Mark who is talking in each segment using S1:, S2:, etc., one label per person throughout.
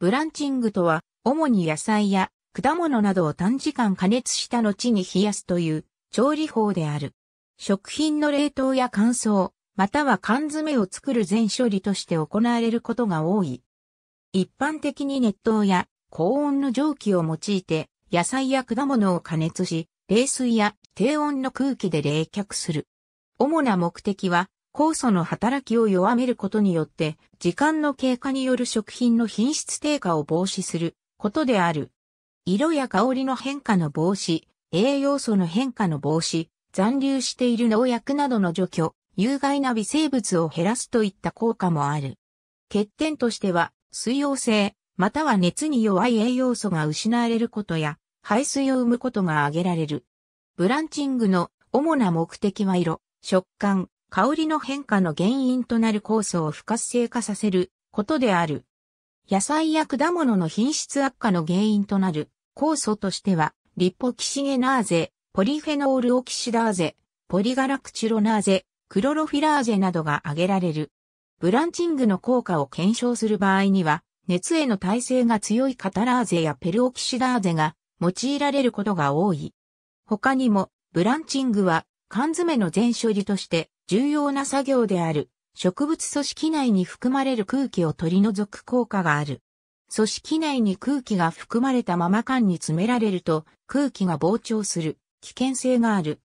S1: ブランチングとは、主に野菜や果物などを短時間加熱した後に冷やすという調理法である。食品の冷凍や乾燥、または缶詰を作る全処理として行われることが多い。一般的に熱湯や高温の蒸気を用いて野菜や果物を加熱し、冷水や低温の空気で冷却する。主な目的は酵素の働きを弱めることによって、時間の経過による食品の品質低下を防止することである。色や香りの変化の防止、栄養素の変化の防止、残留している農薬などの除去、有害な微生物を減らすといった効果もある。欠点としては、水溶性、または熱に弱い栄養素が失われることや、排水を生むことが挙げられる。ブランチングの主な目的は色、食感、香りの変化の原因となる酵素を不活性化させることである。野菜や果物の品質悪化の原因となる酵素としては、リポキシゲナーゼ、ポリフェノールオキシダーゼ、ポリガラクチュロナーゼ、クロロフィラーゼなどが挙げられる。ブランチングの効果を検証する場合には、熱への耐性が強いカタラーゼやペルオキシダーゼが用いられることが多い。他にも、ブランチングは缶詰の全処理として重要な作業である植物組織内に含まれる空気を取り除く効果がある。組織内に空気が含まれたまま缶に詰められると空気が膨張する危険性がある。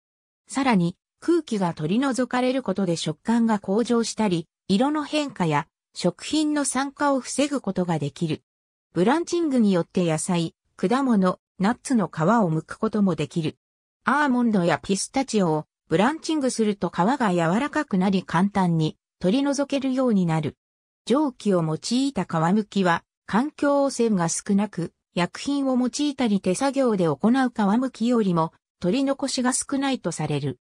S1: さらに空気が取り除かれることで食感が向上したり、色の変化や食品の酸化を防ぐことができる。ブランチングによって野菜、果物、ナッツの皮を剥くこともできる。アーモンドやピスタチオをブランチングすると皮が柔らかくなり簡単に取り除けるようになる。蒸気を用いた皮むきは環境汚染が少なく、薬品を用いたり手作業で行う皮むきよりも取り残しが少ないとされる。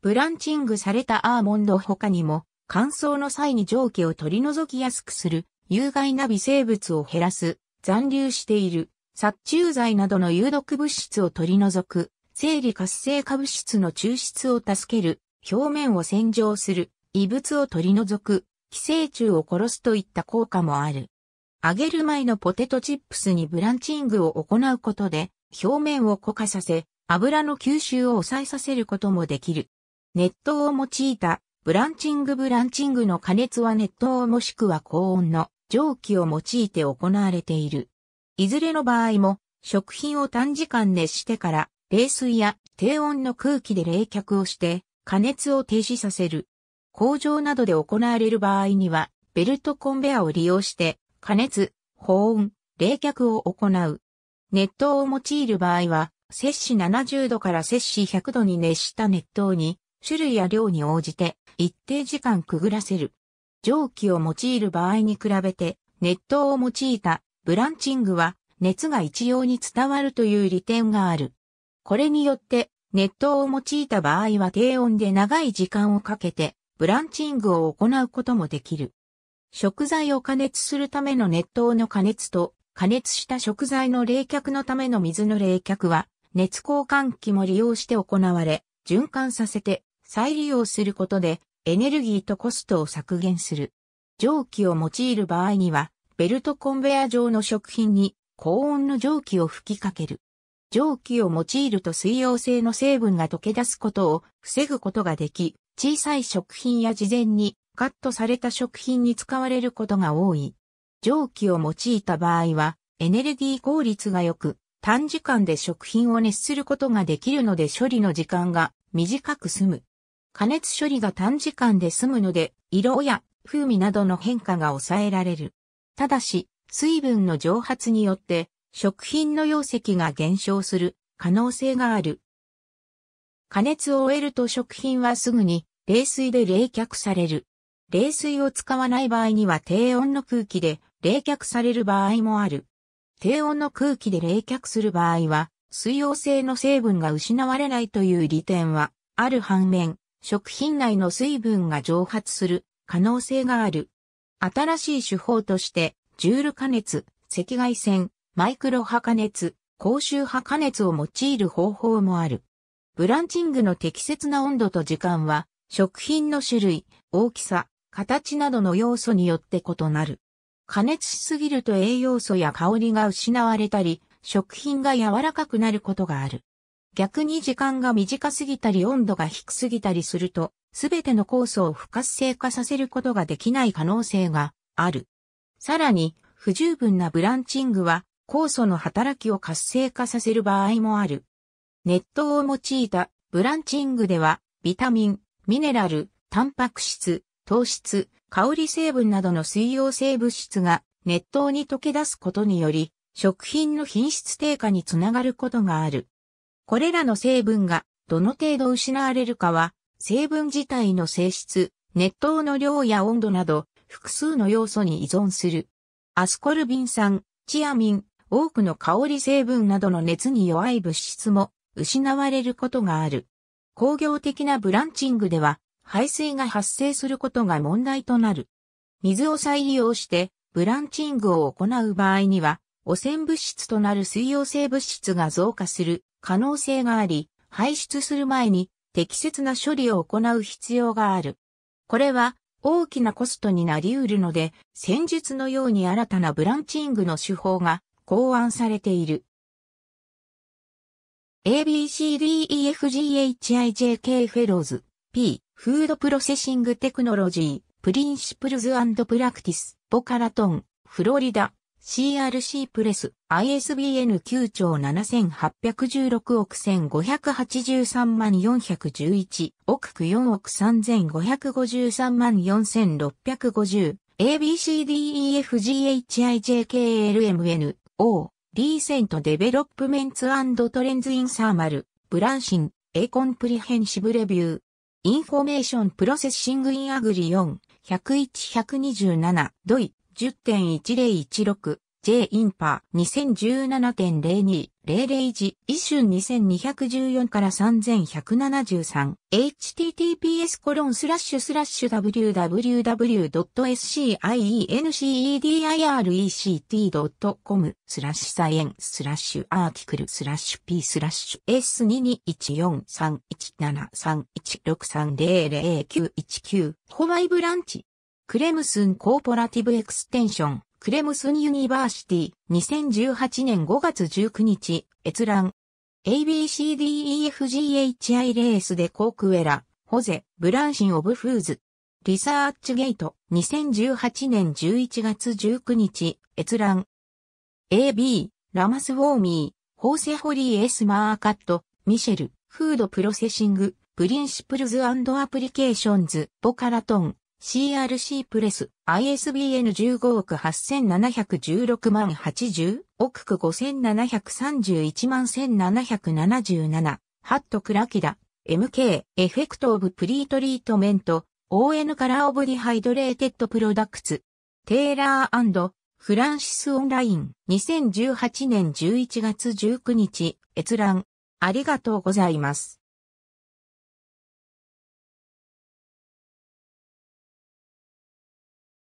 S1: ブランチングされたアーモンド他にも乾燥の際に蒸気を取り除きやすくする有害な微生物を減らす残留している殺虫剤などの有毒物質を取り除く生理活性化物質の抽出を助ける、表面を洗浄する、異物を取り除く、寄生虫を殺すといった効果もある。揚げる前のポテトチップスにブランチングを行うことで、表面を固化させ、油の吸収を抑えさせることもできる。熱湯を用いたブランチングブランチングの加熱は熱湯もしくは高温の蒸気を用いて行われている。いずれの場合も食品を短時間熱してから冷水や低温の空気で冷却をして加熱を停止させる。工場などで行われる場合には、ベルトコンベアを利用して加熱、保温、冷却を行う。熱湯を用いる場合は、摂氏70度から摂氏100度に熱した熱湯に、種類や量に応じて一定時間くぐらせる。蒸気を用いる場合に比べて、熱湯を用いたブランチングは熱が一様に伝わるという利点がある。これによって、熱湯を用いた場合は低温で長い時間をかけて、ブランチングを行うこともできる。食材を加熱するための熱湯の加熱と、加熱した食材の冷却のための水の冷却は、熱交換器も利用して行われ、循環させて再利用することで、エネルギーとコストを削減する。蒸気を用いる場合には、ベルトコンベア状の食品に高温の蒸気を吹きかける。蒸気を用いると水溶性の成分が溶け出すことを防ぐことができ、小さい食品や事前にカットされた食品に使われることが多い。蒸気を用いた場合は、エネルギー効率が良く、短時間で食品を熱することができるので処理の時間が短く済む。加熱処理が短時間で済むので、色や風味などの変化が抑えられる。ただし、水分の蒸発によって食品の容積が減少する可能性がある。加熱を終えると食品はすぐに冷水で冷却される。冷水を使わない場合には低温の空気で冷却される場合もある。低温の空気で冷却する場合は、水溶性の成分が失われないという利点は、ある反面、食品内の水分が蒸発する可能性がある。新しい手法として、ジュール加熱、赤外線、マイクロ破加熱、高周波加熱を用いる方法もある。ブランチングの適切な温度と時間は、食品の種類、大きさ、形などの要素によって異なる。加熱しすぎると栄養素や香りが失われたり、食品が柔らかくなることがある。逆に時間が短すぎたり温度が低すぎたりすると、すべての酵素を不活性化させることができない可能性がある。さらに、不十分なブランチングは酵素の働きを活性化させる場合もある。熱湯を用いたブランチングでは、ビタミン、ミネラル、タンパク質、糖質、香り成分などの水溶性物質が熱湯に溶け出すことにより、食品の品質低下につながることがある。これらの成分がどの程度失われるかは、成分自体の性質、熱湯の量や温度など、複数の要素に依存する。アスコルビン酸、チアミン、多くの香り成分などの熱に弱い物質も失われることがある。工業的なブランチングでは排水が発生することが問題となる。水を再利用してブランチングを行う場合には汚染物質となる水溶性物質が増加する可能性があり、排出する前に適切な処理を行う必要がある。これは大きなコストになり得るので、戦術のように新たなブランチングの手法が考案されている。ABCDEFGHIJK f e l l o w s P Food Processing Technology Principles and Practice ボカラトンフロリダ CRC プレス ISBN 9兆7816億1583万411億9 4億3553万4650 ABCDEFGHIJKLMN O、リーセントデベロップメンツトレンズインサーマル、ブランシン、A コンプリヘンシブレビュー、インフォメーションプロセッシングインアグリ4、101-127、ドイ、10.1016。J インパ2017.02、00時、一瞬2214から3173、https コロンスラッシュスラッシュ www.sciencedirect.com スラッシュサイエンスラッシュアーティクルスラッシュ p スラッシュ S2214317316300919 ホワイブランチクレムスンコーポラティブエクステンションクレムスンユニバーシティ、2018年5月19日、閲覧。ABCDEFGHI レースでコークウェラ、ホゼ、ブランシン・オブ・フーズ。リサーチゲイト、2018年11月19日、閲覧。AB、ラマス・ウォーミー、ホーセ・ホリー・エス・マーカット、ミシェル、フード・プロセッシング、プリンシプルズ・アプリケーションズ、ボカラトン、CRC プレス、ISBN 15億8716万80、億区5731万1777、ハットクラキダ、MK、エフェクトオブプリートリートメント、ON カラーオブディハイドレーテッドプロダクツ、テーラーフランシスオンライン、2018年11月19日、閲覧、ありがとうございます。